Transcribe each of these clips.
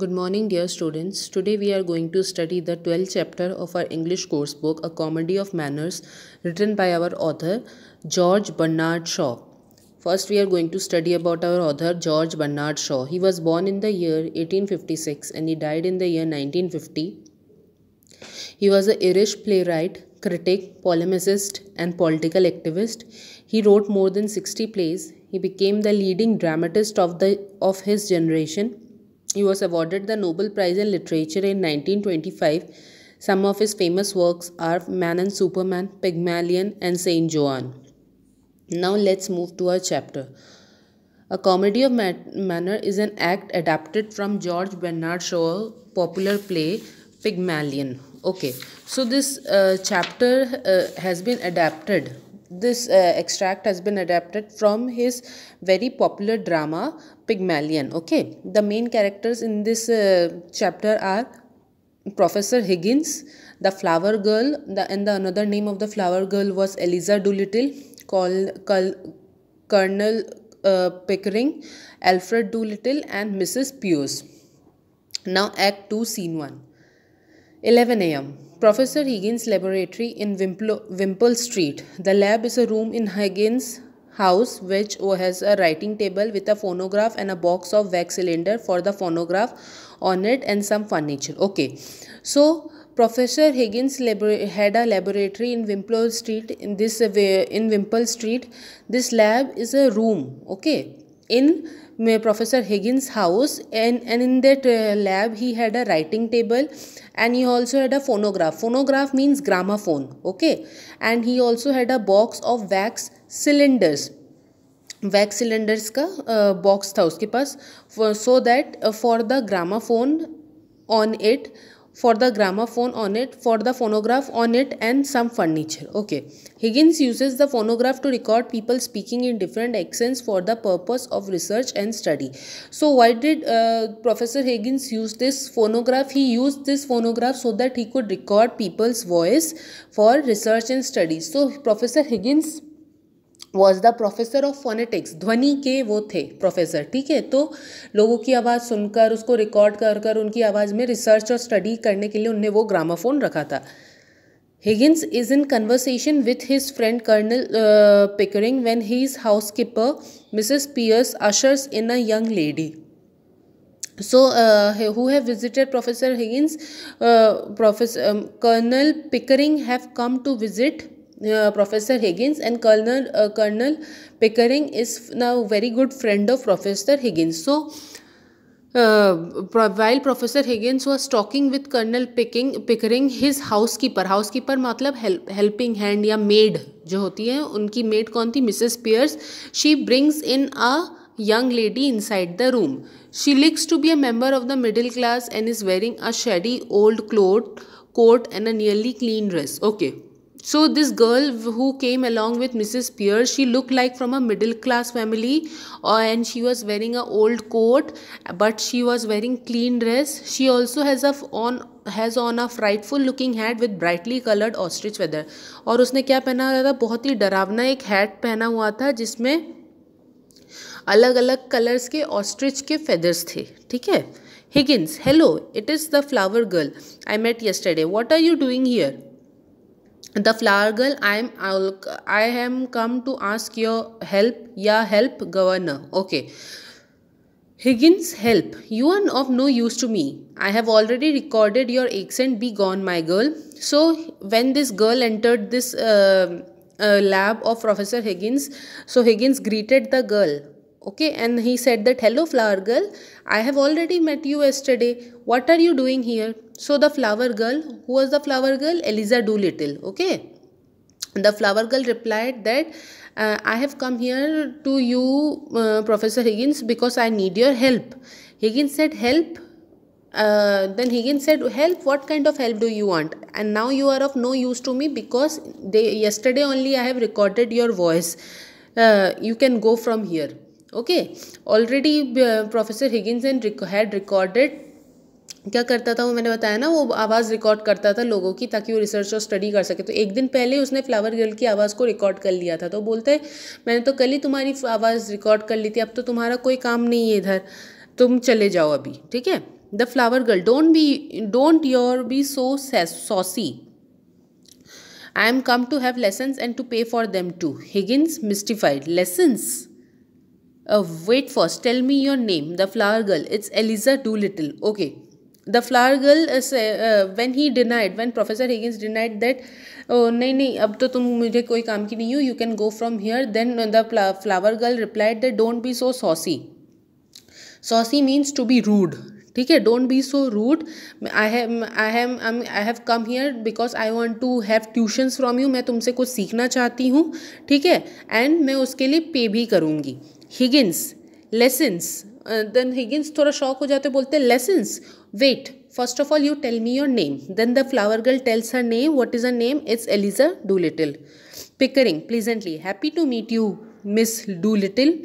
Good morning dear students. Today we are going to study the 12th chapter of our English course book A Comedy of Manners written by our author George Bernard Shaw. First we are going to study about our author George Bernard Shaw. He was born in the year 1856 and he died in the year 1950. He was an Irish playwright, critic, polemicist and political activist. He wrote more than 60 plays. He became the leading dramatist of the of his generation. He was awarded the Nobel Prize in Literature in 1925. Some of his famous works are Man and Superman, Pygmalion, and Saint Joan. Now let's move to our chapter. A comedy of manner is an act adapted from George Bernard Shaw's popular play Pygmalion. Okay, so this uh, chapter uh, has been adapted this uh, extract has been adapted from his very popular drama Pygmalion. Okay, the main characters in this uh, chapter are Professor Higgins, the flower girl, the, and the another name of the flower girl was Eliza Doolittle, called, called Colonel uh, Pickering, Alfred Doolittle, and Mrs. Pierce. Now, Act 2, Scene 1. 11 a.m. Professor Higgins Laboratory in Wimplo, Wimple Street. The lab is a room in Higgins house which has a writing table with a phonograph and a box of wax cylinder for the phonograph on it and some furniture. Okay. So Professor Higgins had a laboratory in Wimpole Street. In this in Wimple Street, this lab is a room. Okay, in Professor Higgins' house and, and in that uh, lab he had a writing table and he also had a phonograph. Phonograph means gramophone, okay? And he also had a box of wax cylinders. Wax cylinders का box uh, था उसके पास सो for the gramophone on it for the gramophone on it, for the phonograph on it and some furniture. Okay. Higgins uses the phonograph to record people speaking in different accents for the purpose of research and study. So why did uh, Professor Higgins use this phonograph? He used this phonograph so that he could record people's voice for research and study. So Professor Higgins was the professor of phonetics ध्वनि के वो थे professor ठीक है तो लोगों की आवाज़ सुनकर उसको रिकॉर्ड कर कर उनकी आवाज़ में रिसर्च और स्टडी करने के लिए उनने वो ग्रामाफोन रखा था Higgins is in conversation with his friend colonel Pickering when he is housekeeper Mrs Pearce ushers in a young lady so who have visited professor Higgins professor colonel Pickering have come to visit professor Higgins and colonel colonel Pickering is now very good friend of professor Higgins so while professor Higgins was stalking with colonel picking Pickering his housekeeper housekeeper मतलब helping hand या maid जो होती है उनकी maid कौन थी Mrs Pearce she brings in a young lady inside the room she looks to be a member of the middle class and is wearing a shabby old cloth coat and a nearly clean dress okay So this girl who came along with Mrs. Pierce, she looked like from a middle class family uh, and she was wearing an old coat but she was wearing clean dress. She also has a on has on a frightful looking hat with brightly colored ostrich feather और उसने क्या पहना था बहुत ही डरावना एक hat पहना हुआ था जिसमें अलग अलग colors के ostrich के feathers थे ठीक है Higgins hello it is the flower girl I met yesterday what are you doing here the flower girl i am i i am come to ask your help yeah help governor okay higgins help you are of no use to me i have already recorded your accent be gone my girl so when this girl entered this uh, uh, lab of professor higgins so higgins greeted the girl okay and he said that hello flower girl i have already met you yesterday what are you doing here so the flower girl who was the flower girl eliza doolittle okay the flower girl replied that uh, i have come here to you uh, professor higgins because i need your help higgins said help uh, then Higgins said, "Help! What kind of help do you want?" And now you are of no use to me because they, yesterday only I have recorded your voice. Uh, you can go from here. Okay already professor Higginson had recorded क्या करता था वो मैंने बताया ना वो आवाज़ record करता था लोगों की ताकि वो रिसर्च और स्टडी कर सके तो एक दिन पहले उसने फ्लावर गर्ल की आवाज़ को रिकॉर्ड कर लिया था तो बोलते हैं मैंने तो कल ही तुम्हारी आवाज़ रिकॉर्ड कर ली थी अब तो तुम्हारा कोई काम नहीं है इधर तुम चले जाओ अभी ठीक है the flower girl don't be don't your be so saucy I am come to have lessons and to pay for them too Higgins mystified lessons wait uh, wait first. Me your name the flower girl it's Eliza Eliza little okay the flower girl is, uh, when he denied, when Professor Higgins oh, नहीं नहीं अब तो तुम मुझे कोई काम की नहीं हो you can go from here then the flower girl replied that don't be so saucy saucy means to be rude ठीक है don't be so rude I have I have I have come here because I want to have tuitions from you मैं तुमसे कुछ सीखना चाहती हूँ ठीक है एंड मैं उसके लिए पे भी करूँगी हिगिन्स लेसन्स देन हिगिन्स थोड़ा शौक हो जाते बोलते lessons wait first of all you tell me your name then the flower girl tells her name what is her name it's Eliza Doolittle Pickering pleasantly happy to meet you miss Doolittle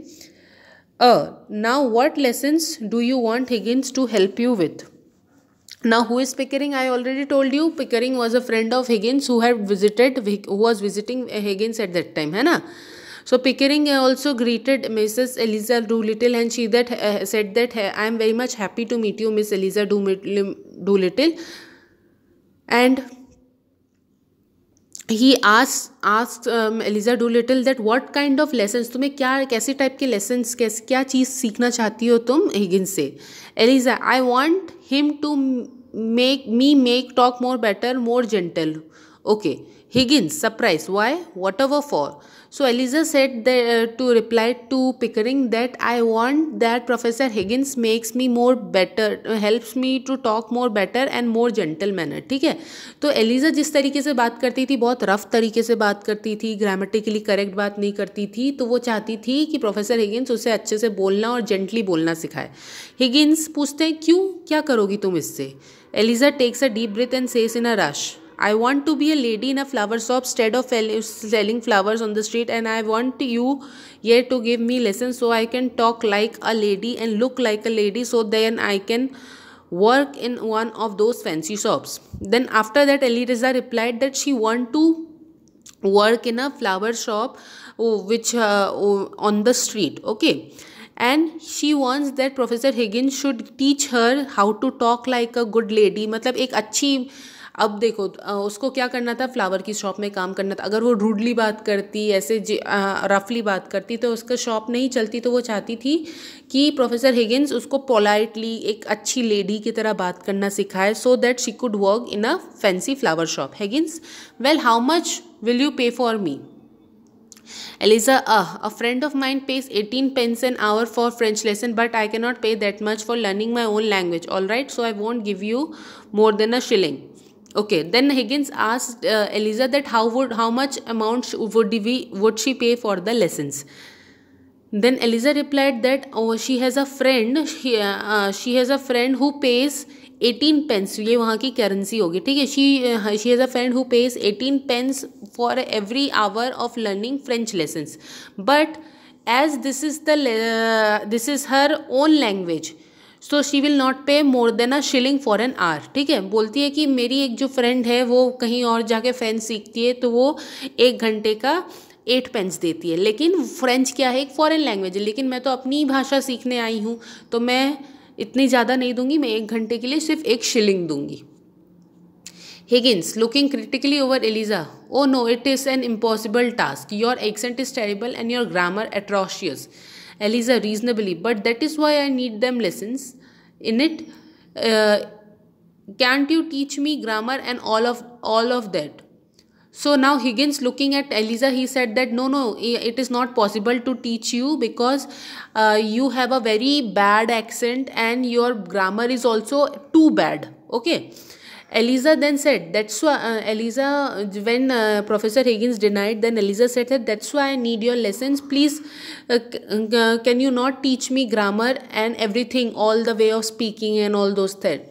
a now what lessons do you want Higgins to help you with Now, who is Pickering? I already told you. Pickering was a friend of Higgins who had visited, who was visiting Higgins at that time, hai na? So Pickering also greeted Mrs. Eliza Doolittle and she that uh, said that I am very much happy to meet you, Miss Eliza Doolittle. And he asked ask Eliza Doolittle that what kind of lessons tumhe kya kaise type ke lessons कैसे kya cheez सीखना chahti ho tum higgins se eliza i want him to make me make talk more better more gentle Okay, Higgins surprise Why? Whatever for. So Eliza said the, uh, to reply to Pickering that I want that Professor Higgins makes me more better, helps me to talk more better and more gentle manner. theek hai to eliza jis tarike se baat karti thi bahut rough tarike se baat karti thi grammatically correct baat nahi karti thi to wo chahti thi ki professor higgins usse acche se bolna aur gently bolna sikhaye higgins पूछते hain kyun kya karogi tum isse eliza takes a deep breath and says in a rush I want to be a lady in a flower shop instead of selling flowers on the street and I want you here to give me lessons so I can talk like a lady and look like a lady so then I can work in one of those fancy shops. Then after that Eliza replied that she want to work in a flower shop uh, which uh, uh, on the street okay and she wants that Professor Higgins should teach her how to talk like a good lady. मतलब एक अच्छी अब देखो उसको क्या करना था flower की शॉप में काम करना था अगर वो रूडली बात करती ऐसे रफली बात करती तो उसका शॉप नहीं चलती तो वो चाहती थी कि प्रोफेसर हिगिन्स उसको पोलाइटली एक अच्छी लेडी की तरह बात करना सिखाए so that she could work in a fancy flower shop Higgins well how much will you pay for me Eliza, uh, a friend of mine pays 18 pence an hour for French lesson, but I cannot pay that much for learning my own language. All right, so I won't give you more than a shilling. okay then higgins asked uh, eliza that how would how much amount would we would she pay for the lessons then eliza replied that oh she has a friend she, uh, uh she has a friend who pays eighteen pence ये वहाँ की currency होगी ठीक है She she has a friend who pays eighteen pence for every hour of learning French lessons but as this is the this is her own language. So she will not pay more than a shilling for an hour ठीक है बोलती है कि मेरी एक जो friend है वो कहीं और जाके फैन सीखती है तो वो एक घंटे का एट पेंस देती है लेकिन फ्रेंच क्या है एक फॉरेन लैंग्वेज है लेकिन मैं तो अपनी भाषा सीखने आई हूँ तो मैं इतनी ज़्यादा नहीं दूंगी मैं एक घंटे के लिए सिर्फ एक शिलिंग दूंगी Higgins looking critically over Eliza oh no it is an impossible task your accent is terrible and your grammar atrocious Eliza reasonably, but that is why I need them lessons in it. Uh, can't you teach me grammar and all of all of that? So now Higgins looking at Eliza, he said that no, no, it is not possible to teach you because uh, you have a very bad accent and your grammar is also too bad. Okay. Eliza then said, that's why, uh, Eliza, when uh, Professor Higgins denied, then Eliza said that that's why I need your lessons. Please, uh, uh can you not teach me grammar and everything, all the way of speaking and all those th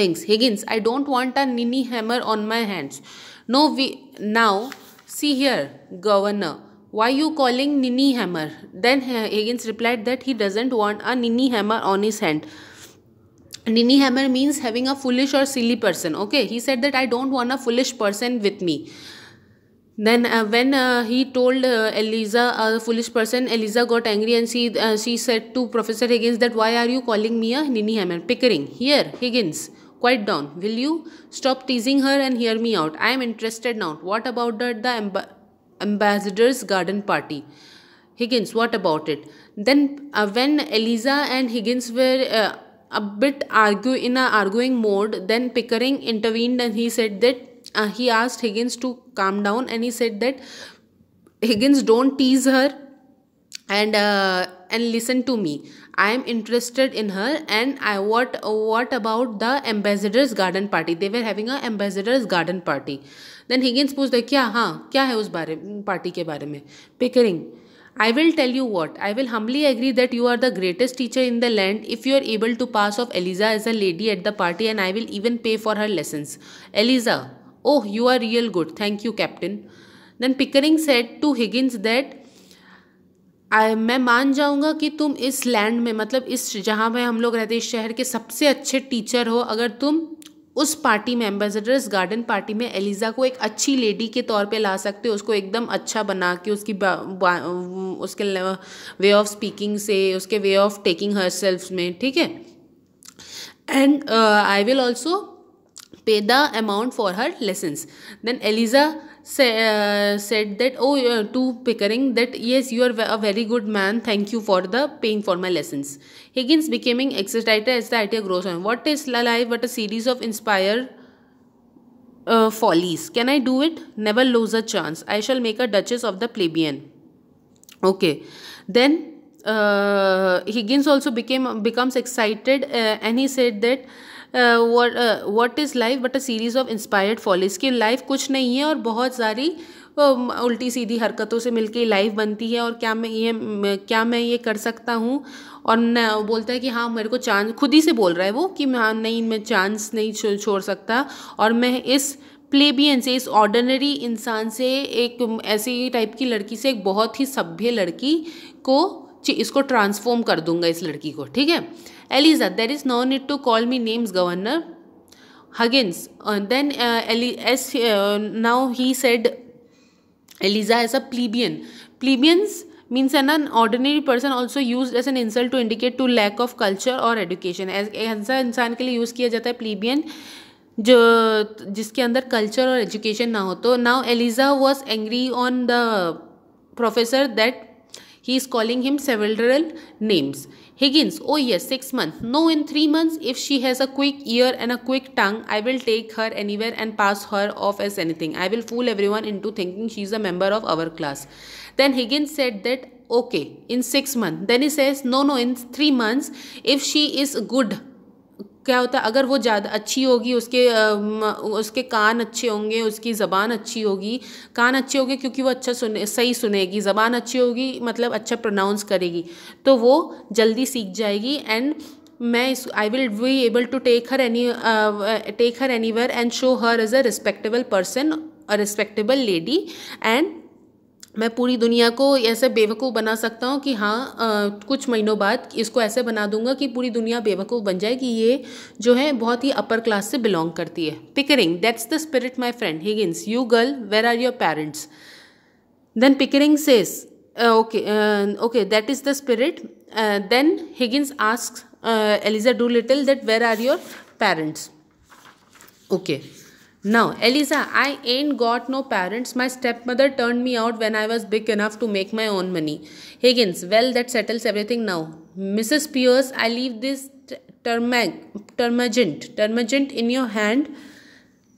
things. Higgins, I don't want a ninny hammer on my hands. No, we, now, see here, governor why you calling ninny hammer then uh, higgins replied that he doesn't want a ninny hammer on his hand Nini Hammer means having a foolish or silly person. Okay, he said that I don't want a foolish person with me. Then uh, when uh, he told uh, Eliza, a foolish person, Eliza got angry and she uh, she said to Professor Higgins that why are you calling me a Nini Hammer? Pickering, here Higgins, quiet down. Will you stop teasing her and hear me out? I am interested now. What about the, the amb ambassador's garden party? Higgins, what about it? Then uh, when Eliza and Higgins were uh, a bit argue in a arguing mode then pickering intervened and he said that uh, he asked higgins to calm down and he said that higgins don't tease her and uh, and listen to me i am interested in her and i what what about the ambassador's garden party they were having a ambassador's garden party then higgins posed दे क्या हाँ क्या है उस Pickering. I will tell you what, I will humbly agree that you are the greatest teacher in the land if you are able to pass off Eliza as a lady at the party and I will even pay for her lessons. Eliza, oh, you are real good. Thank you, Captain. Then Pickering said to Higgins that I, मैं मान जाऊंगा कि तुम इस land में मतलब इस जहाँ में हम लोग रहते हैं इस शहर के सबसे अच्छे टीचर हो अगर तुम उस पार्टी में एम्बेसडर्स गार्डन पार्टी में एलिज़ा को एक अच्छी लेडी के तौर पे ला सकते हो उसको एकदम अच्छा बना के उसकी बा, बा, उसके वे ऑफ स्पीकिंग से उसके वे ऑफ टेकिंग हर में ठीक है and I will also pay the amount for her lessons. Then Eliza say, uh, said that, oh, uh, to Pickering, that yes, you are a very good man. Thank you for the paying for my lessons. Higgins becoming excited as the idea grows on. What is life but a series of inspired uh, follies? Can I do it? Never lose a chance. I shall make a duchess of the plebeian. Okay. Then uh, Higgins also became becomes excited uh, and he said that what is life but a series of inspired follies की life कुछ नहीं है और बहुत सारी um, उल्टी सीधी हरकतों से मिलके लाइफ बनती है और क्या मैं ये क्या मैं ये कर सकता हूँ और न बोलता है कि हाँ मेरे को चांस खुद ही से बोल रहा है वो कि हाँ नहीं मैं चांस नहीं छो छोड़ सकता और मैं इस प्लेबियन से इस ऑर्डनरी इंसान से एक um, ऐसी टाइप की लड़की से एक बहुत ही सभ्य लड़की को इसको ट्रांसफॉर्म कर दूंगा इस लड़की को ठीक है Eliza, there is no need to call me names, Governor. Huggins, uh, then uh, Eli- as, uh, now he said Eliza as a plebeian. Plebeians means an, an ordinary person also used as an insult to indicate to lack of culture or education. As ऐसा इंसान के लिए use किया जाता है plebeian जो जिसके अंदर कल्चर और एजुकेशन ना हो तो now Eliza was angry on the professor that He is calling him several names. Higgins, oh yes, six months. No, in three months, if she has a quick ear and a quick tongue, I will take her anywhere and pass her off as anything. I will fool everyone into thinking she is a member of our class. Then Higgins said that, okay, in six months. Then he says, no, no, in three months, if she is good क्या होता है अगर वो ज़्यादा अच्छी होगी उसके उसके कान अच्छे होंगे उसकी ज़बान अच्छी होगी कान अच्छे होंगे क्योंकि वो अच्छा सुने सही सुनेगी ज़बान अच्छी होगी मतलब अच्छा प्रोनाउंस करेगी तो वो जल्दी सीख जाएगी एंड मैं इस I will be able to take her any take her anywhere and show her as a respectable person a respectable lady and मैं पूरी दुनिया को ऐसे बेवकूफ़ बना सकता हूँ कि हाँ आ, कुछ महीनों बाद इसको ऐसे बना दूंगा कि पूरी दुनिया बेवकूफ़ बन जाए कि ये जो है बहुत ही अपर क्लास से बिलोंग करती है Pickering that's the spirit my friend Higgins you girl where are your parents then Pickering says okay okay that is the spirit then Higgins ask Eliza Doolittle that where are your parents okay Now, Eliza, I ain't got no parents. My stepmother turned me out when I was big enough to make my own money. Higgins, well, that settles everything now. Mrs. Pierce, I leave this termagant, termagant in your hand.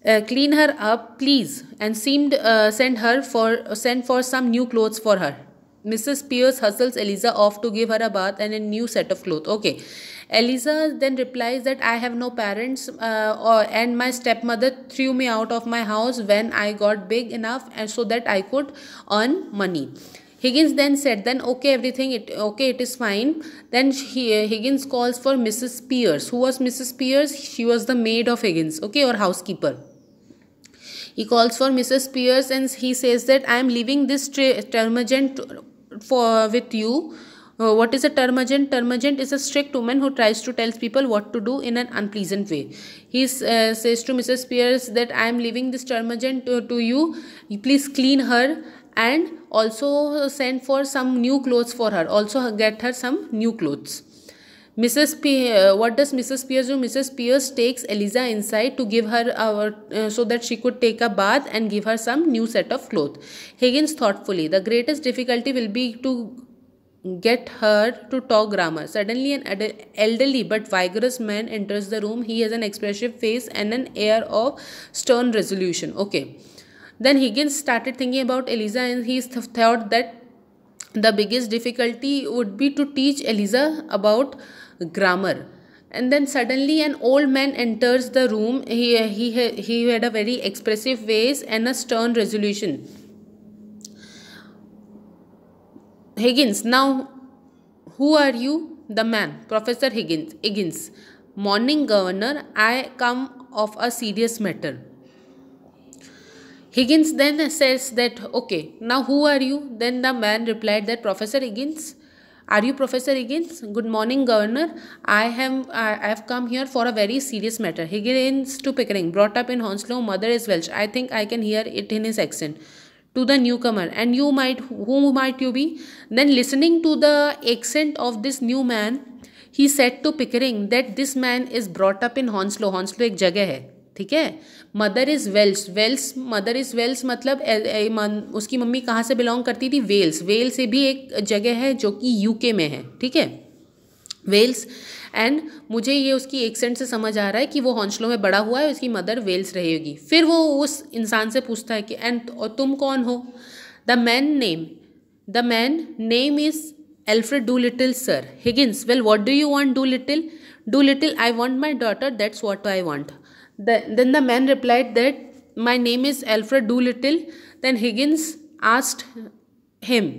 Uh, clean her up, please, and seemed uh, send her for send for some new clothes for her. Mrs. Pierce hustles Eliza off to give her a bath and a new set of clothes. Okay. Eliza then replies that I have no parents uh, or, and my stepmother threw me out of my house when I got big enough and so that I could earn money. Higgins then said, then okay, everything, it okay, it is fine. Then he, uh, Higgins calls for Mrs. Pierce. Who was Mrs. Pierce? She was the maid of Higgins, okay, or housekeeper. He calls for Mrs. Pierce and he says that I am leaving this termagant for with you uh, what is a termagant? Termagant is a strict woman who tries to tell people what to do in an unpleasant way. He uh, says to Mrs. Pierce that I am leaving this termagant uh, to, to you. Please clean her and also send for some new clothes for her. Also uh, get her some new clothes. Mrs. P uh, what does Mrs. Pierce do? Mrs. Pierce takes Eliza inside to give her our uh, so that she could take a bath and give her some new set of clothes. Higgins thoughtfully, the greatest difficulty will be to get her to talk grammar. Suddenly, an elderly but vigorous man enters the room. He has an expressive face and an air of stern resolution. Okay. Then Higgins started thinking about Eliza and he thought that the biggest difficulty would be to teach Eliza about grammar. And then suddenly an old man enters the room. He, he, he had a very expressive face and a stern resolution Higgins, now who are you? The man, Professor Higgins. Higgins, morning, Governor. I come of a serious matter. Higgins then says that, okay, now who are you? Then the man replied that, Professor Higgins, are you Professor Higgins? Good morning, Governor. I have I have come here for a very serious matter. Higgins to Pickering, brought up in Hounslow, mother is Welsh. I think I can hear it in his accent. to the newcomer and you might who might you be then listening to the accent of this new man he said to pickering that this man is brought up in honslow honslow एक जगह है ठीक है mother is Wales Wales mother is Wales मतलब ए, ए, मन, उसकी mummy कहाँ से बिलोंग करती थी वेल्स वेल से भी एक जगह है जो कि यूके में है ठीक है वेल्स एंड मुझे ये उसकी एक्सेंट से समझ आ रहा है कि वो हॉन्सलो में बड़ा हुआ है उसकी मदर वेल्स रहेगी फिर वो उस इंसान से पूछता है कि एंड और तुम कौन हो the man name the man name is Alfred Doolittle sir Higgins well what do you want Doolittle Doolittle I want my daughter that's what I want then the man replied that my name is Alfred Doolittle then Higgins asked him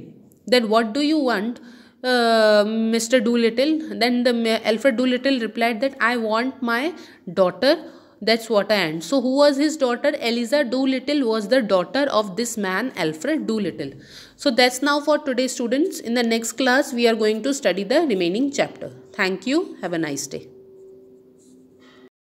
then what do you want Uh, Mr. Doolittle. Then the Alfred Doolittle replied that I want my daughter. That's what I am. So who was his daughter? Eliza Doolittle was the daughter of this man Alfred Doolittle. So that's now for today students. In the next class we are going to study the remaining chapter. Thank you. Have a nice day.